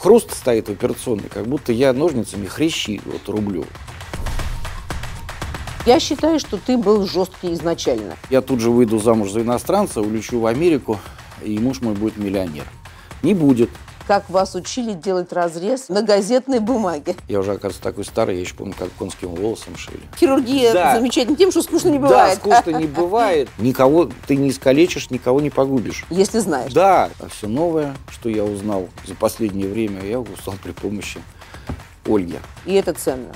Хруст стоит в операционной, как будто я ножницами хрящи вот рублю. Я считаю, что ты был жесткий изначально. Я тут же выйду замуж за иностранца, улечу в Америку, и муж мой будет миллионер. Не будет как вас учили делать разрез на газетной бумаге. Я уже, оказывается, такой старый, я еще помню, как конским волосом шили. Хирургия да. замечательна тем, что скучно не бывает. Да, скучно не бывает. Никого ты не искалечишь, никого не погубишь. Если знаешь. Да. А все новое, что я узнал за последнее время, я узнал при помощи Ольги. И это ценно.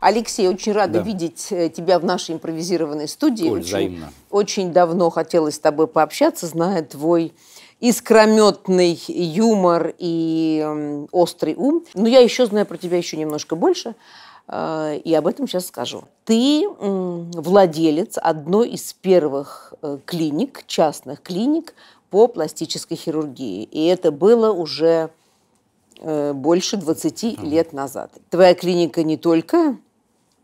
Алексей, очень рада да. видеть э, тебя в нашей импровизированной студии. Коль, очень, взаимно. Очень давно хотелось с тобой пообщаться, зная твой искрометный юмор и острый ум. Но я еще знаю про тебя еще немножко больше, э, и об этом сейчас скажу. Ты владелец одной из первых э, клиник, частных клиник по пластической хирургии. И это было уже э, больше 20 лет назад. Твоя клиника не только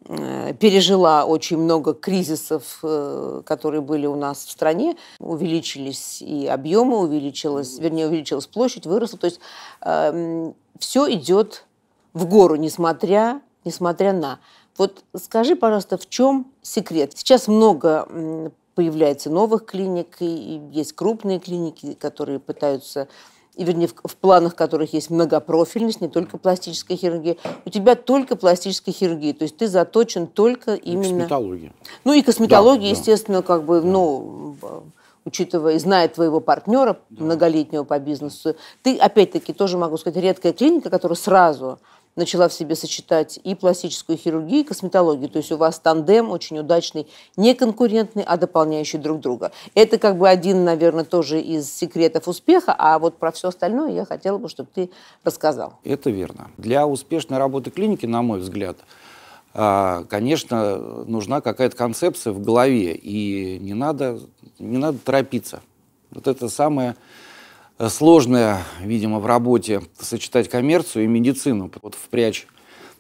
Э, пережила очень много кризисов, э, которые были у нас в стране. Увеличились и объемы, увеличилась, вернее, увеличилась площадь, выросла. То есть эм, все идет в гору, несмотря, несмотря на. Вот скажи, пожалуйста, в чем секрет? Сейчас много появляется новых клиник, и есть крупные клиники, которые пытаются и, вернее, в, в планах которых есть многопрофильность, не только пластическая хирургия. У тебя только пластическая хирургия, то есть ты заточен только именно... И Косметология. Ну и косметология, да, естественно, да. как бы, да. ну, учитывая, зная твоего партнера да. многолетнего по бизнесу, ты, опять-таки, тоже могу сказать, редкая клиника, которая сразу начала в себе сочетать и пластическую хирургию, и косметологию. То есть у вас тандем очень удачный, не конкурентный, а дополняющий друг друга. Это как бы один, наверное, тоже из секретов успеха, а вот про все остальное я хотела бы, чтобы ты рассказал. Это верно. Для успешной работы клиники, на мой взгляд, а, конечно, нужна какая-то концепция в голове, и не надо, не надо торопиться. Вот это самое Э, сложно, видимо, в работе сочетать коммерцию и медицину. Вот впрячь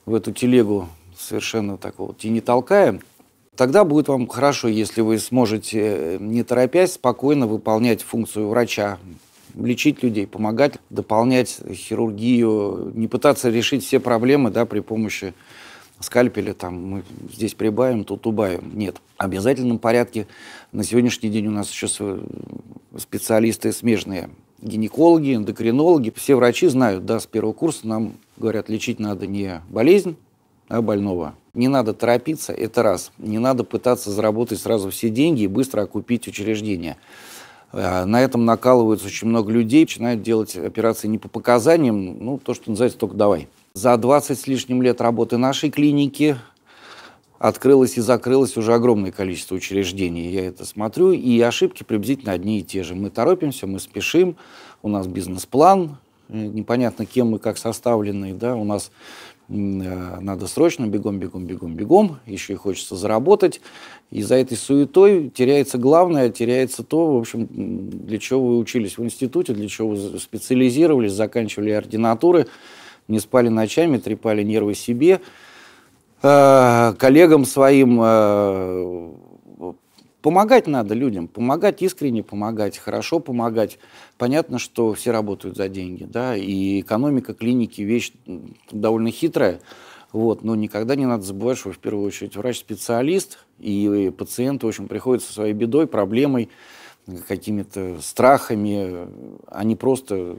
в эту телегу совершенно такого вот, и не толкая, тогда будет вам хорошо, если вы сможете, э, не торопясь, спокойно выполнять функцию врача, лечить людей, помогать, дополнять хирургию, не пытаться решить все проблемы да, при помощи скальпеля, там, мы здесь прибавим, тут убавим. Нет. В обязательном порядке на сегодняшний день у нас еще специалисты смежные гинекологи, эндокринологи, все врачи знают, да, с первого курса нам говорят, лечить надо не болезнь, а больного. Не надо торопиться, это раз. Не надо пытаться заработать сразу все деньги и быстро окупить учреждение. А, на этом накалываются очень много людей, начинают делать операции не по показаниям, ну, то, что называется, только давай. За 20 с лишним лет работы нашей клиники открылось и закрылось уже огромное количество учреждений. Я это смотрю, и ошибки приблизительно одни и те же. Мы торопимся, мы спешим, у нас бизнес-план, э, непонятно кем и как составленный, да, у нас э, надо срочно, бегом, бегом, бегом, бегом, еще и хочется заработать. И за этой суетой теряется главное, теряется то, в общем, для чего вы учились в институте, для чего вы специализировались, заканчивали ординатуры, не спали ночами, трепали нервы себе – Э, коллегам своим э, Помогать надо людям, помогать искренне, помогать хорошо, помогать. Понятно, что все работают за деньги, да, и экономика клиники вещь довольно хитрая. Вот, но никогда не надо забывать, что в первую очередь врач-специалист, и пациенты, в общем, приходят со своей бедой, проблемой, какими-то страхами, а не просто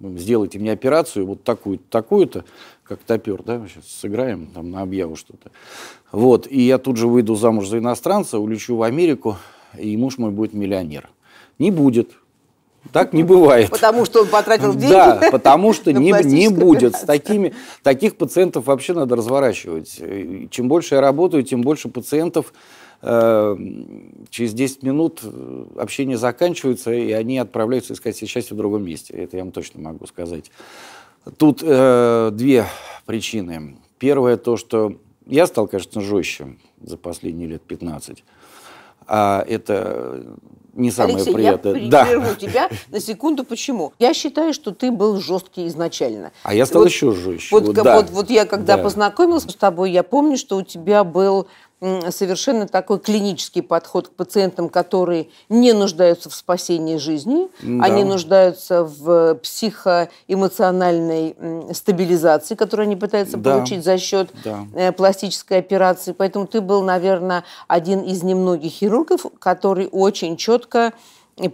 сделайте мне операцию, вот такую такую-то, как топер, да, сейчас сыграем там на объяву что-то. Вот, и я тут же выйду замуж за иностранца, улечу в Америку, и муж мой будет миллионер. Не будет, так не бывает. Потому что он потратил деньги. Да, потому что не, не будет. С такими, таких пациентов вообще надо разворачивать. Чем больше я работаю, тем больше пациентов Эм, через 10 минут э, общение заканчивается, и они отправляются искать себе счастье в другом месте. Это я вам точно могу сказать. Тут э, две причины. Первое то, что я стал, конечно, жестче за последние лет 15. А это не самое Алексей, приятное. Я да. тебя на секунду. Почему? Я считаю, что ты был жесткий изначально. А я стал вот, еще жестче. Вот, да. вот, вот я когда да. познакомилась с тобой, я помню, что у тебя был совершенно такой клинический подход к пациентам, которые не нуждаются в спасении жизни, да. они нуждаются в психоэмоциональной стабилизации, которую они пытаются да. получить за счет да. Э, пластической операции. Поэтому ты был, наверное, один из немногих хирургов, который очень четко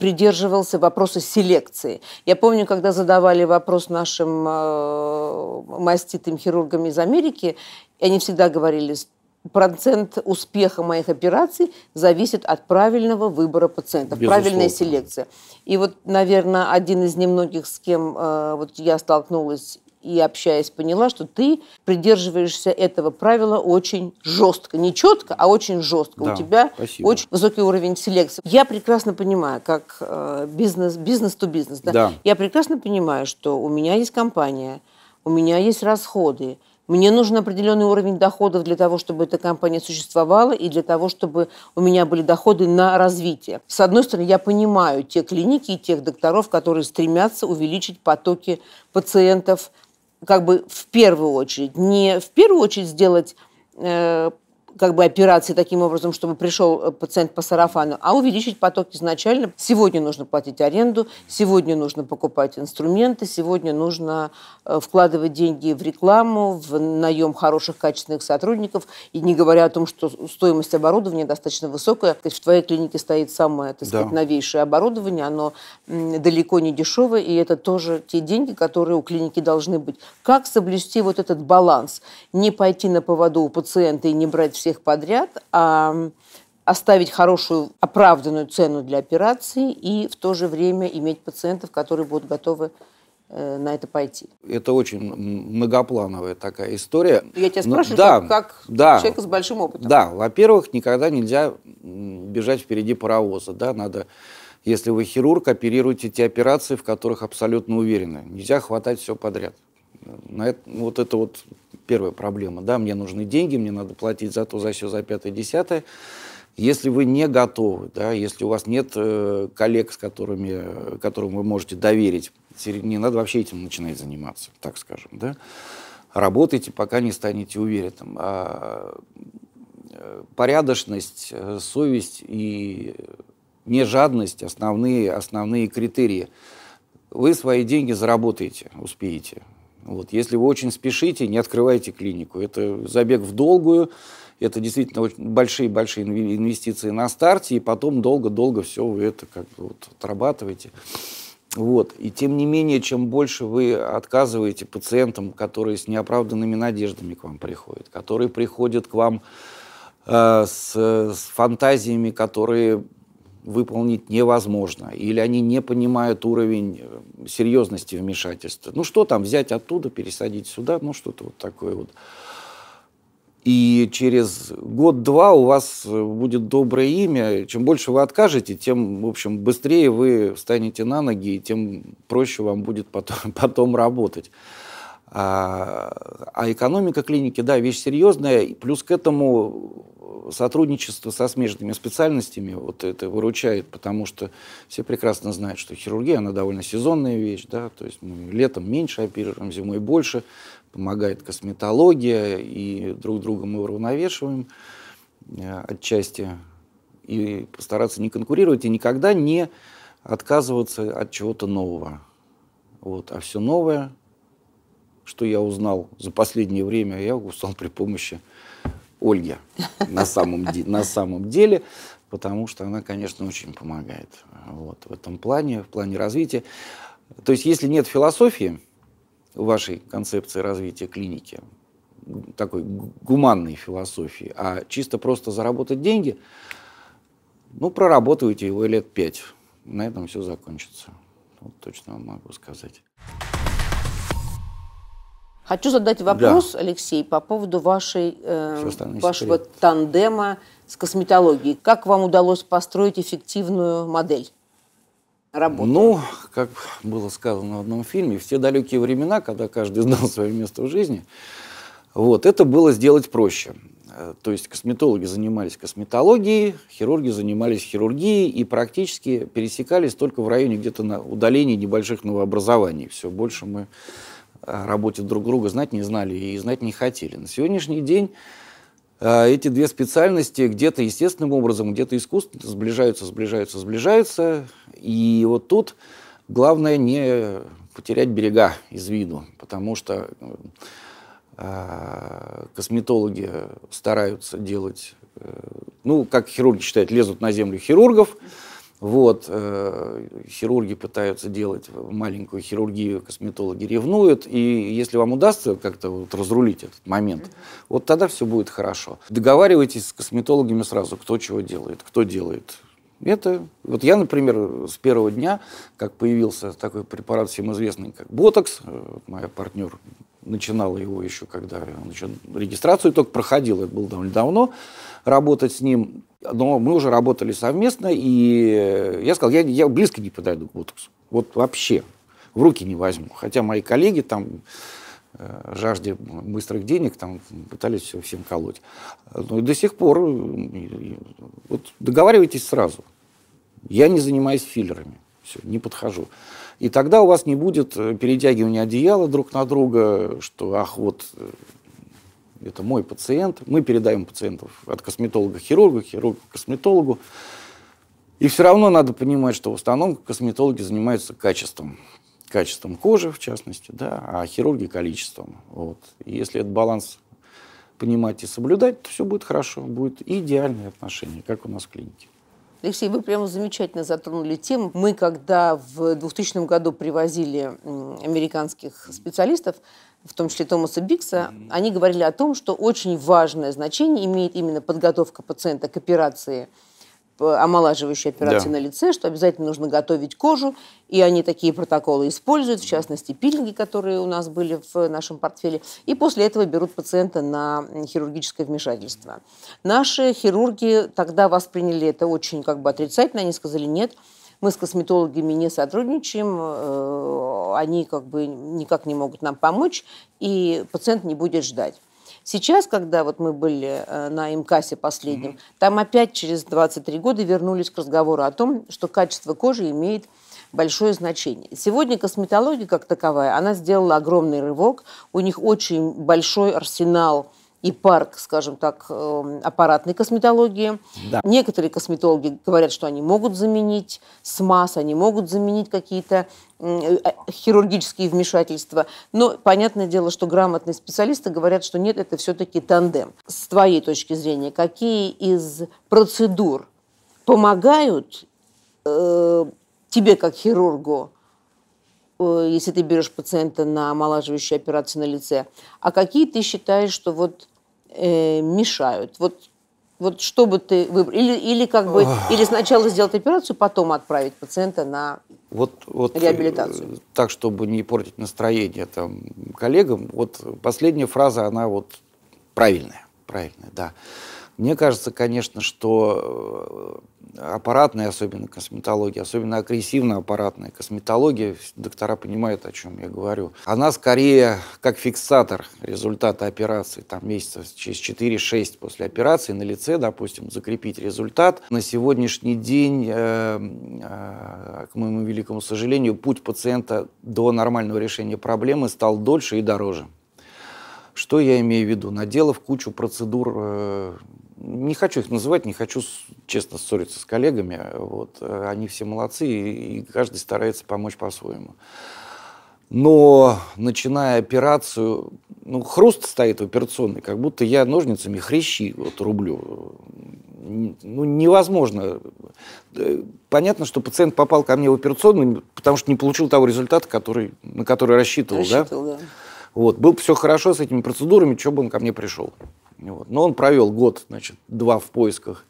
придерживался вопроса селекции. Я помню, когда задавали вопрос нашим э, маститым хирургам из Америки, они всегда говорили, процент успеха моих операций зависит от правильного выбора пациентов, правильная селекция. И вот, наверное, один из немногих, с кем э, вот я столкнулась и общаясь, поняла, что ты придерживаешься этого правила очень жестко. Не четко, а очень жестко. Да, У тебя спасибо. очень высокий уровень селекции. Я прекрасно понимаю, как э, бизнес, бизнес-то бизнес. Да? Да. Я прекрасно понимаю, что у меня есть компания, у меня есть расходы, мне нужен определенный уровень доходов для того, чтобы эта компания существовала и для того, чтобы у меня были доходы на развитие. С одной стороны, я понимаю те клиники и тех докторов, которые стремятся увеличить потоки пациентов как бы в первую очередь. Не в первую очередь сделать э, как бы операции таким образом, чтобы пришел э, пациент по сарафану, а увеличить поток изначально. Сегодня нужно платить аренду, сегодня нужно покупать инструменты, сегодня нужно э, вкладывать деньги в рекламу, в наем хороших качественных сотрудников, и не говоря о том, что стоимость оборудования достаточно высокая. То есть в твоей клинике стоит самое, так сказать, да. новейшее оборудование, оно далеко не дешевое, и это тоже те деньги, которые у клиники должны быть. Как соблюсти вот этот баланс? Не пойти на поводу у пациента и не брать все всех подряд, а оставить хорошую, оправданную цену для операции и в то же время иметь пациентов, которые будут готовы э, на это пойти. Это очень многоплановая такая история. Я тебя спрашиваю, да, как, как да, человека с большим опытом. Да, во-первых, никогда нельзя бежать впереди паровоза. Да, надо, если вы хирург, оперируйте те операции, в которых абсолютно уверены. Нельзя хватать все подряд. На это, вот это вот первая проблема. Да, мне нужны деньги, мне надо платить за то, за все, за пятое, десятое. Если вы не готовы, да, если у вас нет э, коллег, с которыми, которым вы можете доверить, не надо вообще этим начинать заниматься, так скажем. Да? Работайте, пока не станете уверенным. А э, порядочность, э, совесть и не жадность основные, основные критерии. Вы свои деньги заработаете, успеете. Вот, если вы очень спешите, не открывайте клинику. Это забег в долгую, это действительно большие-большие инвестиции на старте, и потом долго-долго все вы это как бы вот отрабатываете. Вот. И тем не менее, чем больше вы отказываете пациентам, которые с неоправданными надеждами к вам приходят, которые приходят к вам э, с, с фантазиями, которые выполнить невозможно, или они не понимают уровень э, серьезности вмешательства. Ну что там, взять оттуда, пересадить сюда, ну что-то вот такое вот. И через год-два у вас э, будет доброе имя. Чем больше вы откажете, тем, в общем, быстрее вы встанете на ноги, и тем проще вам будет потом, потом работать. А, а экономика клиники, да, вещь серьезная. плюс к этому э, сотрудничество со смежными специальностями вот это выручает, потому что все прекрасно знают, что хирургия, она довольно сезонная вещь, да, то есть мы летом меньше оперируем, зимой больше, помогает косметология, и друг друга мы уравновешиваем э, отчасти, и постараться не конкурировать, и никогда не отказываться от чего-то нового. Вот, а все новое что я узнал за последнее время, а я узнал при помощи Ольги на самом, на самом деле, потому что она, конечно, очень помогает вот, в этом плане, в плане развития. То есть если нет философии в вашей концепции развития клиники, такой гуманной философии, а чисто просто заработать деньги, ну, проработайте его лет пять. На этом все закончится. Вот точно вам могу сказать. Хочу задать вопрос, да. Алексей, по поводу вашей, э, вашего секрет. тандема с косметологией. Как вам удалось построить эффективную модель? работы? Ну, как было сказано в одном фильме, все далекие времена, когда каждый знал свое место в жизни, вот, это было сделать проще. Э, то есть косметологи занимались косметологией, хирурги занимались хирургией и практически пересекались только в районе где-то на удалении небольших новообразований. Все больше мы работе друг друга знать не знали и знать не хотели. На сегодняшний день э, эти две специальности где-то естественным образом, где-то искусственно сближаются, сближаются, сближаются. И вот тут главное не потерять берега из виду, потому что э, косметологи стараются делать, э, ну, как хирурги считают, лезут на землю хирургов, вот, э, хирурги пытаются делать маленькую хирургию, косметологи ревнуют, и если вам удастся как-то вот разрулить этот момент, вот тогда все будет хорошо. Договаривайтесь с косметологами сразу, кто чего делает, кто делает. Это, вот я, например, с первого дня, как появился такой препарат всем известный, как ботокс, э, вот моя партнер начинала его еще, когда он еще регистрацию только проходил, это было довольно давно, работать с ним. Но мы уже работали совместно, и я сказал, я, я близко не подойду к ботоксу. Вот вообще в руки не возьму. Хотя мои коллеги там э, жажде быстрых денег, там пытались все всем колоть. Но и до сих пор э, вот договаривайтесь сразу. Я не занимаюсь филлерами. Все, не подхожу. И тогда у вас не будет э, перетягивания одеяла друг на друга, что ах, вот э, это мой пациент. Мы передаем пациентов от косметолога к хирургу, хирургу к косметологу. И все равно надо понимать, что в основном косметологи занимаются качеством. Качеством кожи, в частности, да, а хирурги – количеством. Вот. И если этот баланс понимать и соблюдать, то все будет хорошо, будет идеальное отношение, как у нас в клинике. Алексей, вы прямо замечательно затронули тему. Мы, когда в 2000 году привозили американских специалистов, в том числе Томаса Бикса, они говорили о том, что очень важное значение имеет именно подготовка пациента к операции – омолаживающей операции да. на лице, что обязательно нужно готовить кожу, и они такие протоколы используют, в частности, пилинги, которые у нас были в нашем портфеле, и после этого берут пациента на хирургическое вмешательство. Наши хирурги тогда восприняли это очень как бы отрицательно, они сказали «нет». Мы с косметологами не сотрудничаем, э, они как бы никак не могут нам помочь, и пациент не будет ждать. Сейчас, когда вот мы были э, на МКАСе последнем, mm-hmm. там опять через 23 года вернулись к разговору о том, что качество кожи имеет большое значение. Сегодня косметология как таковая, она сделала огромный рывок. У них очень большой арсенал и парк, скажем так, эм, аппаратной косметологии. Да. Некоторые косметологи говорят, что они могут заменить смаз, они могут заменить какие-то Э, э, хирургические вмешательства. Но понятное дело, что грамотные специалисты говорят, что нет, это все-таки тандем. С твоей точки зрения, какие из процедур помогают э, тебе как хирургу, э, если ты берешь пациента на омолаживающую операцию на лице, а какие ты считаешь, что вот э, мешают? Вот вот что бы ты выбрал? Или, или как бы, или сначала сделать операцию, потом отправить пациента на вот, вот, э, реабилитацию? Так, чтобы не портить настроение там, коллегам, вот последняя фраза, она вот правильная, правильная, да. Мне кажется, конечно, что э, аппаратная, особенно косметология, особенно агрессивно-аппаратная косметология, доктора понимают, о чем я говорю, она скорее как фиксатор результата операции, там месяцев через 4-6 после операции на лице, допустим, закрепить результат. На сегодняшний день, э, э, к моему великому сожалению, путь пациента до нормального решения проблемы стал дольше и дороже. Что я имею в виду? Наделав кучу процедур не хочу их называть, не хочу, честно, ссориться с коллегами. Вот. Они все молодцы, и каждый старается помочь по-своему. Но начиная операцию, ну, хруст стоит в операционной, как будто я ножницами хрящи вот рублю. Ну, невозможно. Понятно, что пациент попал ко мне в операционную, потому что не получил того результата, который, на который рассчитывал. рассчитывал да? Да. Вот. был бы все хорошо с этими процедурами, что бы он ко мне пришел. Вот. Но он провел год, значит, два в поисках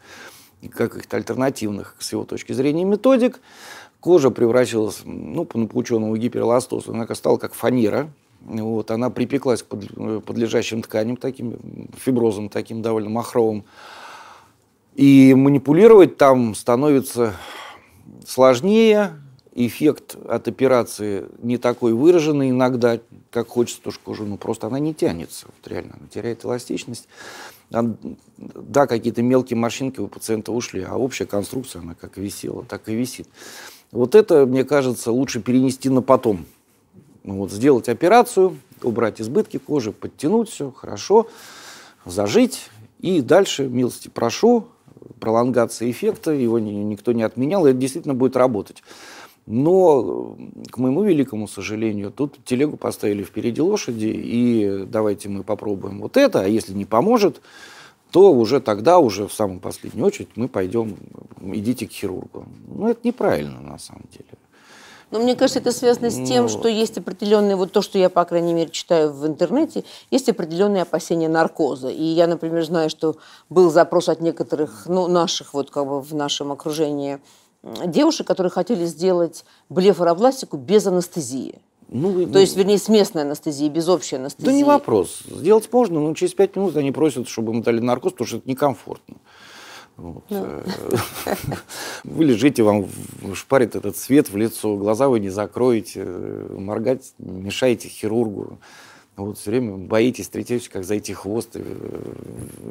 каких-то альтернативных, с его точки зрения, методик. Кожа превратилась, ну, по ученому гиперэластозу, она стала как фанера, вот, она припеклась к под, э, подлежащим тканям, таким фиброзом, таким довольно махровым. И манипулировать там становится сложнее, эффект от операции не такой выраженный иногда, как хочется тушь же кожу, ну просто она не тянется, вот реально, она теряет эластичность. А, да, какие-то мелкие морщинки у пациента ушли, а общая конструкция, она как висела, так и висит. Вот это, мне кажется, лучше перенести на потом. Ну, вот сделать операцию, убрать избытки кожи, подтянуть все, хорошо, зажить, и дальше, милости прошу, пролонгация эффекта, его никто не отменял, и это действительно будет работать. Но, э, к моему великому сожалению, тут телегу поставили впереди лошади, и давайте мы попробуем вот это, а если не поможет, то уже тогда, уже в самую последнюю очередь, мы пойдем, э, идите к хирургу. Ну, это неправильно на самом деле. Но мне кажется, это связано с тем, ну, что есть определенные, вот то, что я, по крайней мере, читаю в интернете, есть определенные опасения наркоза. И я, например, знаю, что был запрос от некоторых, ну, наших, вот как бы в нашем окружении девушек, которые хотели сделать блефоропластику без анестезии. Ну, То есть, вернее, с местной анестезией, без общей анестезии. Да не вопрос. Сделать можно, но через пять минут они просят, чтобы им дали наркоз, потому что это некомфортно. Ну. Э, вы лежите, вам шпарит этот свет в лицо, глаза вы не закроете, э, моргать мешаете хирургу. А вот все время боитесь, третеете, как зайти хвост. Э,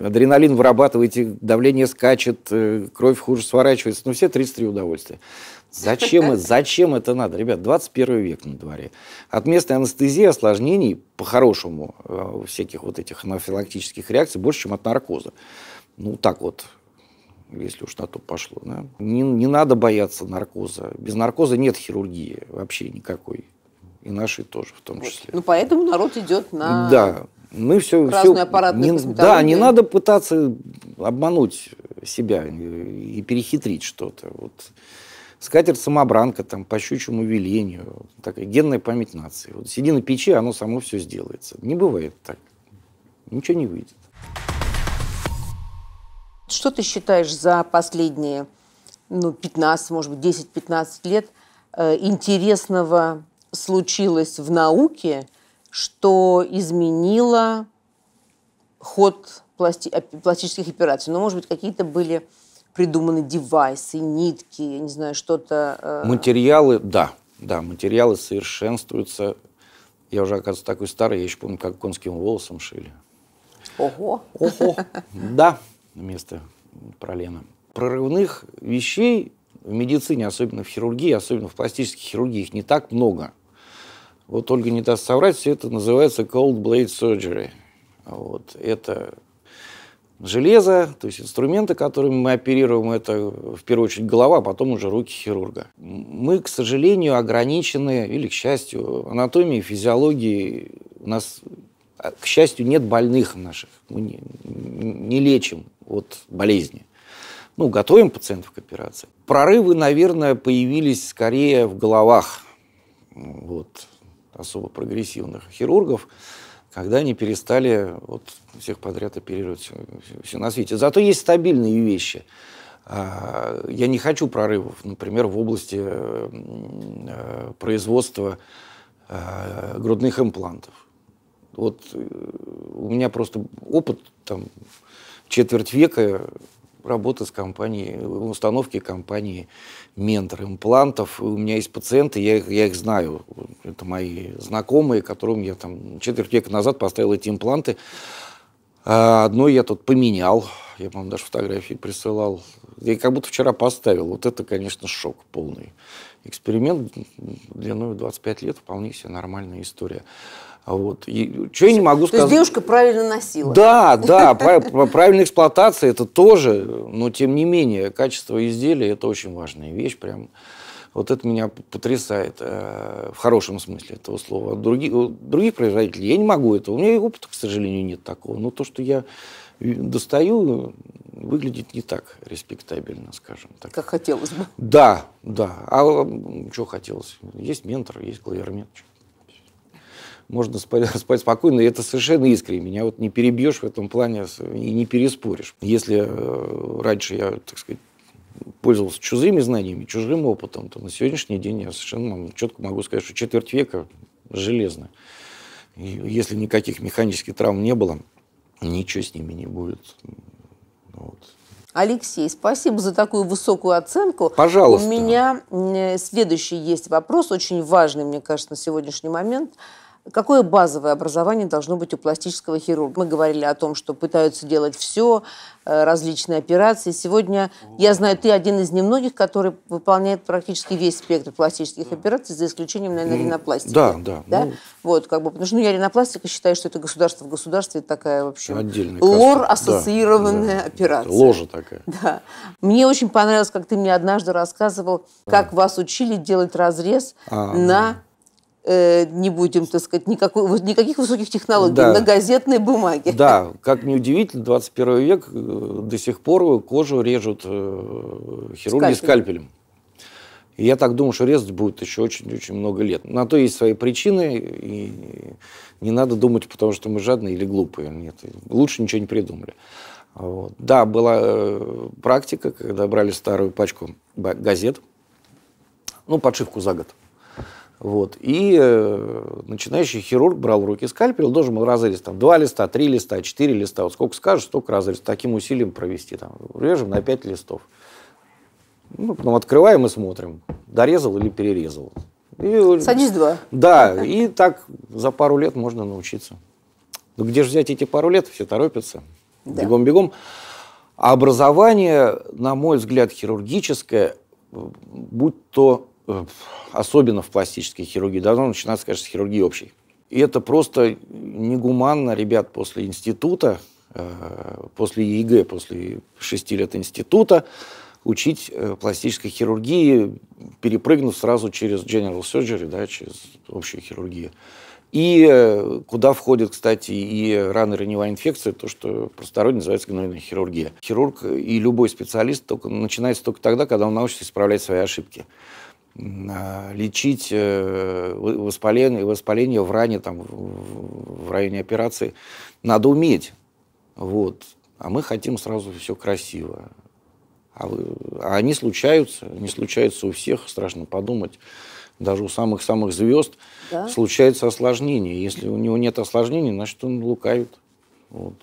адреналин вырабатываете, давление скачет, э, кровь хуже сворачивается. Ну, все 33 удовольствия. Зачем, э, зачем это надо? Ребят, 21 век на дворе. От местной анестезии осложнений, по-хорошему, всяких вот этих анафилактических реакций больше, чем от наркоза. Ну, так вот, если уж на то пошло. Да? Не, не надо бояться наркоза. Без наркоза нет хирургии вообще никакой и наши тоже в том числе. Ну, поэтому народ идет на... Да, мы все... все... не, Да, не надо пытаться обмануть себя и перехитрить что-то. Вот. Скатерть самобранка, там, по щучьему велению, такая генная память нации. Вот сиди на печи, оно само все сделается. Не бывает так. Ничего не выйдет. Что ты считаешь за последние ну, 15, может быть, 10-15 лет э, интересного случилось в науке, что изменило ход пласти- пластических операций. Но, ну, может быть, какие-то были придуманы девайсы, нитки, я не знаю, что-то. Э, материалы, да, да, материалы совершенствуются. Я уже, оказывается, такой старый, я еще помню, как конским волосом шили. Ого! Ого! Да, вместо пролена. Прорывных вещей в медицине, особенно в хирургии, особенно в пластической хирургии, их не так много – вот Ольга не даст соврать, все это называется cold blade surgery. Вот. Это железо, то есть инструменты, которыми мы оперируем, это в первую очередь голова, а потом уже руки хирурга. Мы, к сожалению, ограничены, или к счастью, анатомией, физиологией. У нас, а, к счастью, нет больных наших. Мы не, не лечим от болезни. Ну, готовим пациентов к операции. Прорывы, наверное, появились скорее в головах. Вот особо прогрессивных хирургов, когда они перестали вот, всех подряд оперировать все, все на свете. Зато есть стабильные вещи. А, я не хочу прорывов, например, в области э, производства э, грудных имплантов. Вот э, у меня просто опыт там четверть века Работы с компанией, э, установки компании «Ментор» имплантов. У меня есть пациенты, я, я их знаю. Это мои знакомые, которым я там четверть века назад поставил эти импланты. А одно я тут поменял. Я, по-моему, даже фотографии присылал. Я как будто вчера поставил. Вот это, конечно, шок полный. Эксперимент длиной 25 лет, вполне себе нормальная история. А вот. И, что я не могу сказать? То есть девушка правильно носила. Да, да, правильная эксплуатация это тоже, но тем не менее, качество изделия это очень важная вещь. Прям. Вот это меня потрясает э, в хорошем смысле этого слова. Других, других производителей я не могу этого. У меня опыта, к сожалению, нет такого. Но то, что я достаю, выглядит не так респектабельно, скажем так. Как хотелось бы. Да, да. А что хотелось? Есть ментор, есть клавиармент можно спать, спать спокойно, и это совершенно искренне. Меня вот не перебьешь в этом плане и не переспоришь. Если э, раньше я, так сказать, пользовался чужими знаниями, чужим опытом, то на сегодняшний день я совершенно четко могу сказать, что четверть века железно. И если никаких механических травм не было, ничего с ними не будет. Вот. Алексей, спасибо за такую высокую оценку. Пожалуйста. У меня следующий есть вопрос, очень важный, мне кажется, на сегодняшний момент. Какое базовое образование должно быть у пластического хирурга? Мы говорили о том, что пытаются делать все, э, различные операции. Сегодня, я знаю, ты один из немногих, который выполняет практически весь спектр пластических да. операций, за исключением, наверное, ну, ринопластики. Да, да. да? Ну, вот, как бы, потому что ну, я ринопластика считаю, что это государство в государстве, такая, вообще общем, лор-ассоциированная да, да. операция. Ложа такая. Да. Мне очень понравилось, как ты мне однажды рассказывал, как да. вас учили делать разрез а, на... Да Э, не будем, так сказать, никакой, никаких высоких технологий, да. на газетной бумаге. Да, как ни удивительно, 21 век э, до сих пор кожу режут э, хирурги скальпелем. скальпелем. И я так думаю, что резать будет еще очень-очень много лет. На то есть свои причины, и не надо думать, потому что мы жадные или глупые. Нет, лучше ничего не придумали. Вот. Да, была практика, когда брали старую пачку газет, ну, подшивку за год. Вот. И э, начинающий хирург брал в руки скальпель, должен был разрез там два листа, три листа, четыре листа, вот сколько скажешь, столько разрез, таким усилием провести, там, режем на пять листов. Ну, потом ну, открываем и смотрим, дорезал или перерезал. И, Садись два. Да, и так за пару лет можно научиться. Ну где же взять эти пару лет? Все торопятся. Бегом-бегом. Да. А образование, на мой взгляд, хирургическое, будь то Э, особенно в пластической хирургии, должно начинаться, конечно, с хирургии общей. И это просто негуманно, ребят, после института, э, после ЕГЭ, после шести лет института, учить э, пластической хирургии, перепрыгнув сразу через general surgery, да, через общую хирургию. И куда входит, кстати, и раны раневая инфекция, то, что просторонне называется гнойная хирургия. Хирург и любой специалист только, начинается только тогда, когда он научится исправлять свои ошибки. А, лечить э, воспаление, воспаление в ране, там, в районе операции. Надо уметь. Вот. А мы хотим сразу все красиво. А, вы, а они случаются, не случаются у всех, страшно подумать. Даже у самых-самых звезд да? случается осложнение. Если у него нет осложнений, значит, он лукавит. Вот.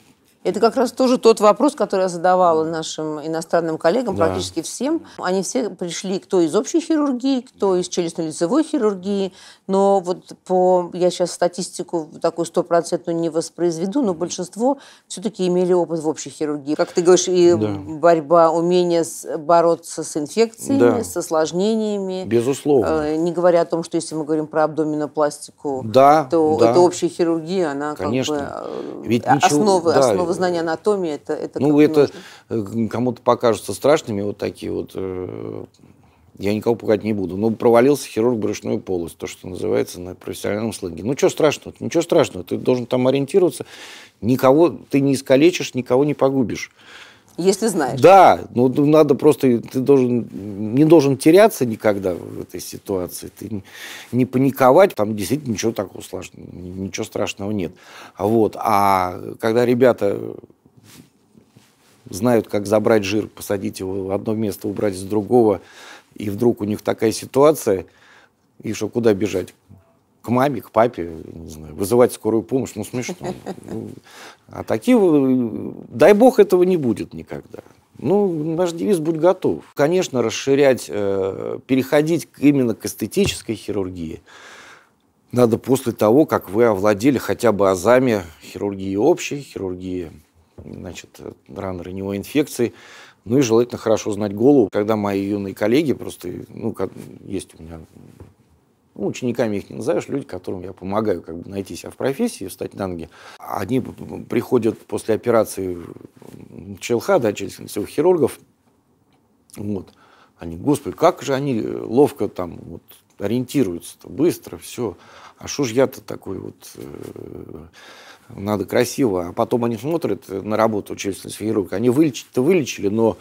Это как раз тоже тот вопрос, который я задавала нашим иностранным коллегам, да. практически всем. Они все пришли, кто из общей хирургии, кто из челюстно-лицевой хирургии. Но вот по, я сейчас статистику такую стопроцентную не воспроизведу, но большинство все-таки имели опыт в общей хирургии. Как ты говоришь, и да. борьба, умение бороться с инфекциями, да. с осложнениями. Безусловно. Э, не говоря о том, что если мы говорим про абдоминопластику, да, то да. это общая хирургия, она Конечно. как бы э, Ведь ничего, да, основы Откуда знание анатомии? Это, это ну, это э, кому-то покажутся страшными вот такие вот... Э, я никого пугать не буду. Но провалился хирург брюшной полость, то, что называется на профессиональном сленге. Ну, что страшного? Ничего ну, страшного. Ты должен там ориентироваться. Никого ты не искалечишь, никого не погубишь. Если знаешь. Да, ну надо просто, ты должен, не должен теряться никогда в этой ситуации, ты не паниковать, там действительно ничего такого сложного, ничего страшного нет. Вот, а когда ребята знают, как забрать жир, посадить его в одно место, убрать с другого, и вдруг у них такая ситуация, и что, куда бежать? к маме, к папе, не знаю, вызывать скорую помощь, ну смешно. Ну, а такие, э, дай бог, этого не будет никогда. Ну, наш девиз «Будь готов». Конечно, расширять, э, переходить именно к эстетической хирургии надо после того, как вы овладели хотя бы азами хирургии общей, хирургии значит, ран, раневой инфекции, ну и желательно хорошо знать голову. Когда мои юные коллеги, просто, ну, есть у меня ну, учениками их не назовешь, люди, которым я помогаю как бы найти себя в профессии, встать на ноги. Одни приходят после операции ЧЛХ, да, челюстно-лицевых хирургов, вот, они, господи, как же они э, ловко там вот, ориентируются-то, быстро, все. А что ж я-то такой вот, э, надо красиво. А потом они смотрят э, на работу челюстно-лицевых хирургов, они вылечить-то вылечили, но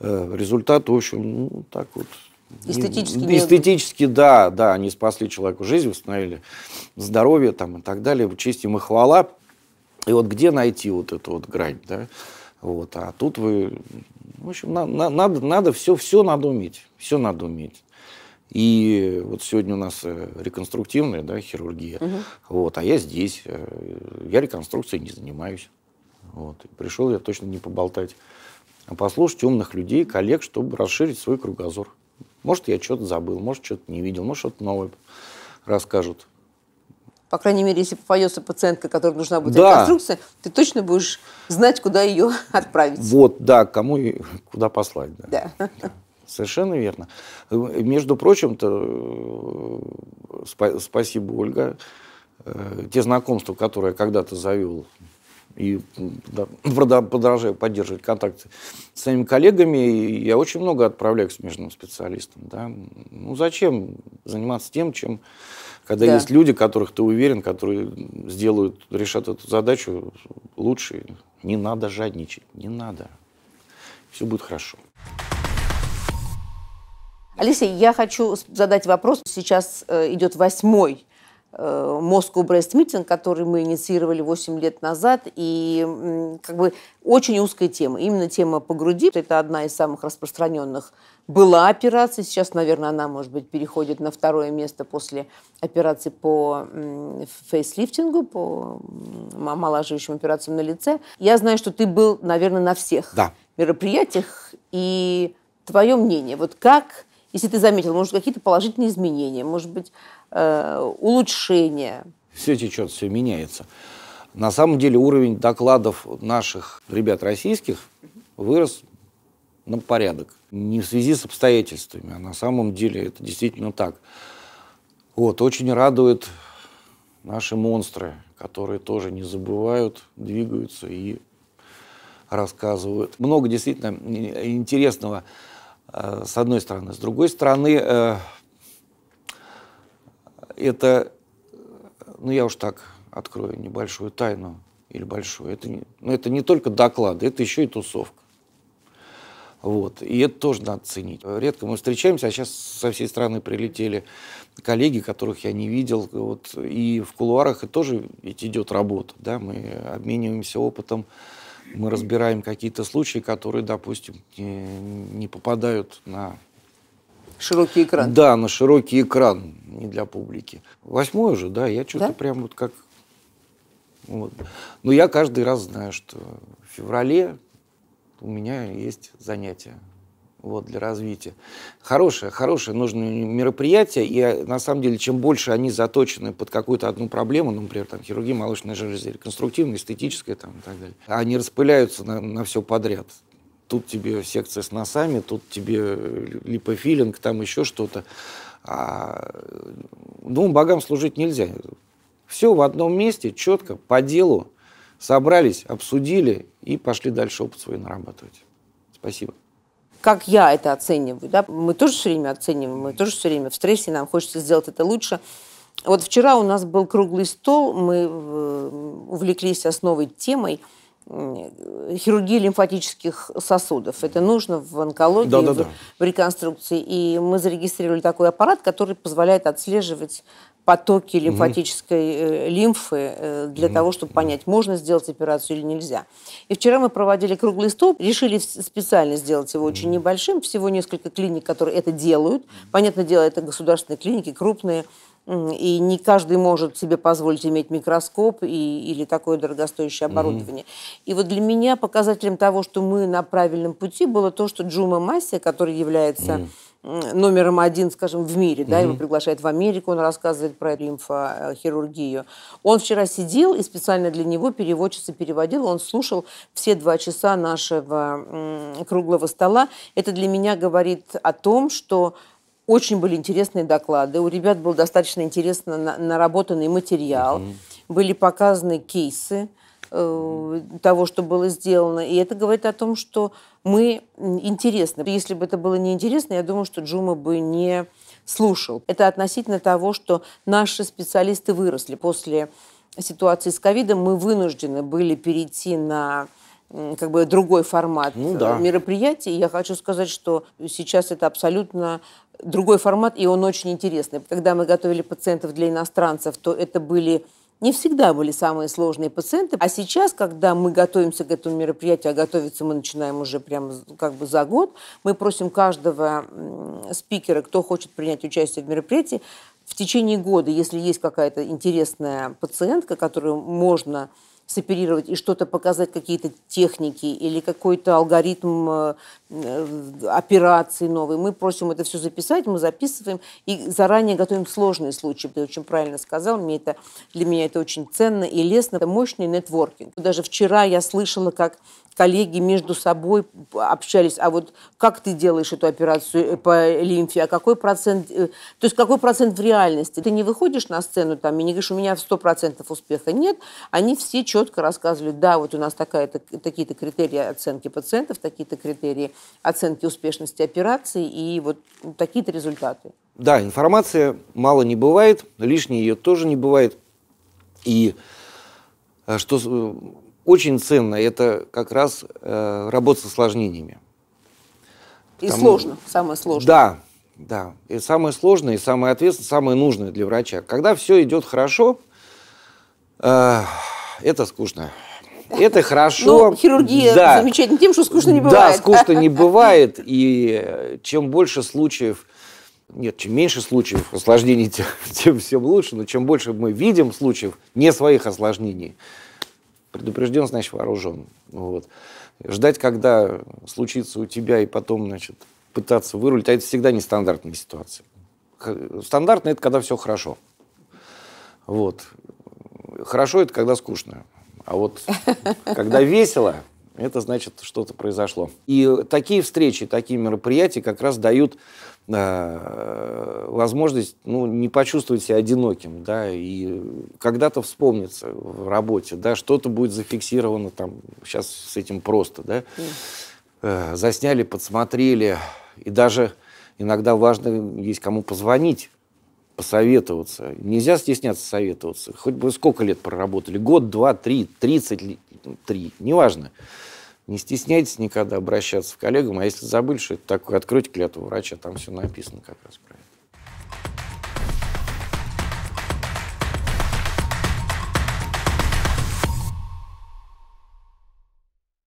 э, результат, в общем, ну, так вот, Эстетически. Не, эстетически, да, да, они спасли человеку жизнь, восстановили здоровье там и так далее, честь им и хвала. И вот где найти вот эту вот грань, да? Вот, а тут вы, в общем, на, на, надо, надо все, все надо уметь, все надо уметь. И вот сегодня у нас э, реконструктивная да, хирургия, угу. вот, а я здесь, э, я реконструкцией не занимаюсь. Вот, пришел я точно не поболтать, а послушать умных людей, коллег, чтобы расширить свой кругозор. Может, я что-то забыл, может, что-то не видел, может, что-то новое расскажут. По крайней мере, если попадется пациентка, которой нужна будет да. реконструкция, ты точно будешь знать, куда ее отправить. Вот, да, кому и куда послать. Да. да. да. Совершенно верно. Между прочим-то, спа- спасибо, Ольга, э, те знакомства, которые я когда-то завел и продолжаю поддерживать контакты с своими коллегами. И я очень много отправляю к смежным специалистам. Да? Ну зачем заниматься тем, чем когда да. есть люди, которых ты уверен, которые сделают, решат эту задачу лучше. Не надо жадничать, не надо. Все будет хорошо. Алисия, я хочу задать вопрос. Сейчас э, идет восьмой Moscow Breast Meeting, который мы инициировали 8 лет назад, и как бы очень узкая тема. Именно тема по груди – это одна из самых распространенных была операция. Сейчас, наверное, она, может быть, переходит на второе место после операции по фейслифтингу, по омолаживающим операциям на лице. Я знаю, что ты был, наверное, на всех да. мероприятиях. И твое мнение, вот как если ты заметил, может, какие-то положительные изменения, может быть, э, улучшения? Все течет, все меняется. На самом деле уровень докладов наших ребят российских вырос на порядок. Не в связи с обстоятельствами, а на самом деле это действительно так. Вот, очень радует наши монстры, которые тоже не забывают, двигаются и рассказывают. Много действительно интересного Э, с одной стороны. С другой стороны, э, это, ну я уж так открою небольшую тайну или большую, это, не, ну, это не только доклады, это еще и тусовка. Вот. И это тоже надо ценить. Редко мы встречаемся, а сейчас со всей страны прилетели коллеги, которых я не видел. Вот. И в кулуарах и тоже ведь идет работа. Да? Мы обмениваемся опытом, мы разбираем какие-то случаи, которые, допустим, не попадают на... Широкий экран. Да, на широкий экран, не для публики. Восьмой уже, да, я что-то да? прям вот как... Вот. Но я каждый раз знаю, что в феврале у меня есть занятия вот, для развития. Хорошее, хорошее, нужно мероприятие, и э, на самом деле, чем больше они заточены под какую-то одну проблему, ну, например, там, хирургия молочной железы, реконструктивная, эстетическая там, и так далее, они распыляются на, на все подряд тут тебе секция с носами, тут тебе э, липофилинг, там еще что-то. А э, двум богам служить нельзя. Все в одном месте, четко, по делу, собрались, обсудили и пошли дальше опыт свой нарабатывать. Спасибо как я это оцениваю. Да? Мы тоже все время оцениваем, мы тоже все время в стрессе, нам хочется сделать это лучше. Вот вчера у нас был круглый стол, мы э, увлеклись основой темой хирургии лимфатических сосудов. Это нужно в онкологии, да, да, да. в реконструкции. И мы зарегистрировали такой аппарат, который позволяет отслеживать потоки лимфатической угу. лимфы э, для угу. того, чтобы понять, можно сделать операцию или нельзя. И вчера мы проводили круглый стол, решили специально сделать его очень небольшим, всего несколько клиник, которые это делают. Понятное дело, это государственные клиники, крупные, и не каждый может себе позволить иметь микроскоп и, или такое дорогостоящее оборудование. Mm-hmm. И вот для меня показателем того, что мы на правильном пути, было то, что Джума Масси, который является... Mm-hmm номером один, скажем, в мире, да, его приглашают в Америку, он рассказывает про лимфохирургию. Он вчера сидел и специально для него переводчица переводила, он слушал все два часа нашего круглого стола. Это для меня говорит о том, что очень были интересные доклады, у ребят был достаточно интересно наработанный материал, угу. были показаны кейсы э, того, что было сделано, и это говорит о том, что мы интересны. Если бы это было неинтересно, я думаю, что Джума бы не слушал. Это относительно того, что наши специалисты выросли. После ситуации с ковидом мы вынуждены были перейти на как бы другой формат ну, э, да. мероприятий. Я хочу сказать, что сейчас это абсолютно другой формат, и он очень интересный. Когда мы готовили пациентов для иностранцев, то это были не всегда были самые сложные пациенты. А сейчас, когда мы готовимся к этому мероприятию, а готовиться мы начинаем уже прямо как бы за год, мы просим каждого спикера, кто хочет принять участие в мероприятии, в течение года, если есть какая-то интересная пациентка, которую можно соперировать и что-то показать, какие-то техники или какой-то алгоритм э, Э, операции новые. Мы просим это все записать, мы записываем и заранее готовим сложные случаи. Ты очень правильно сказал, мне это, для меня это очень ценно и лестно. Это мощный нетворкинг. Даже вчера я слышала, как коллеги между собой общались, а вот как ты делаешь эту операцию э, по лимфе, а какой процент, э, то есть какой процент в реальности. Ты не выходишь на сцену там и не говоришь, у меня 100% успеха. Нет, они все четко рассказывали, да, вот у нас такая-то, такие-то критерии оценки пациентов, такие-то критерии оценки успешности операции и вот такие-то результаты. Да, информация мало не бывает, лишней ее тоже не бывает. И э, что э, очень ценно, это как раз э, работа с осложнениями. И Потому... сложно, самое сложное. Да, да. И самое сложное, и самое ответственное, самое нужное для врача. Когда все идет хорошо, э, это скучно. Это хорошо. Но ну, хирургия да. замечательна тем, что скучно не бывает. Да, скучно не бывает. И э, чем больше случаев, нет, чем меньше случаев осложнений, тем, тем всем лучше. Но чем больше мы видим случаев не своих осложнений, предупрежден, значит вооружен. Вот. Ждать, когда случится у тебя, и потом, значит, пытаться вырулить, а это всегда нестандартная ситуация. Стандартно это когда все хорошо. Вот. Хорошо это когда скучно. А вот когда весело, это значит, что-то произошло. И такие встречи, такие мероприятия как раз дают э, возможность ну, не почувствовать себя одиноким, да, и когда-то вспомнится в работе, да, что-то будет зафиксировано там, сейчас с этим просто, да, э, засняли, подсмотрели, и даже иногда важно есть кому позвонить, посоветоваться. Нельзя стесняться советоваться. Хоть бы сколько лет проработали, год, два, три, тридцать, ну, три, неважно. Не стесняйтесь никогда обращаться к коллегам, а если забыли, что это такое, откройте клятву врача, там все написано как раз про